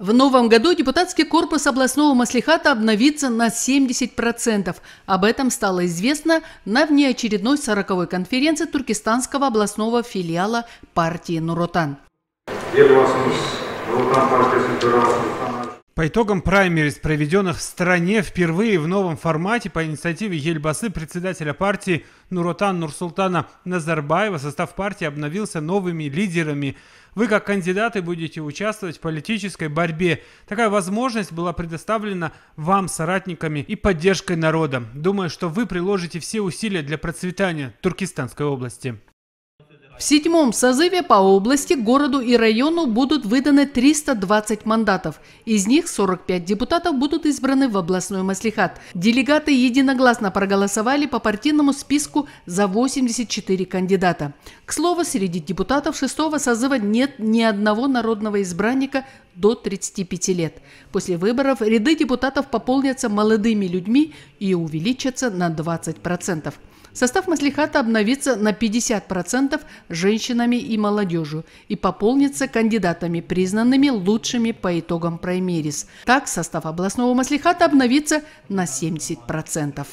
В новом году депутатский корпус областного маслихата обновится на 70%. Об этом стало известно на внеочередной 40-й конференции Туркестанского областного филиала партии «Нуротан». По итогам праймерис, проведенных в стране впервые в новом формате по инициативе Ельбасы, председателя партии Нуротан Нурсултана Назарбаева, состав партии обновился новыми лидерами. Вы как кандидаты будете участвовать в политической борьбе. Такая возможность была предоставлена вам, соратниками и поддержкой народа. Думаю, что вы приложите все усилия для процветания Туркестанской области. В седьмом созыве по области, городу и району будут выданы 320 мандатов. Из них 45 депутатов будут избраны в областной маслихат. Делегаты единогласно проголосовали по партийному списку за 84 кандидата. К слову, среди депутатов шестого созыва нет ни одного народного избранника до 35 лет. После выборов ряды депутатов пополнятся молодыми людьми и увеличатся на 20%. Состав маслихата обновится на 50% женщинами и молодежью и пополнится кандидатами, признанными лучшими по итогам праймерис. Так состав областного маслихата обновится на 70%.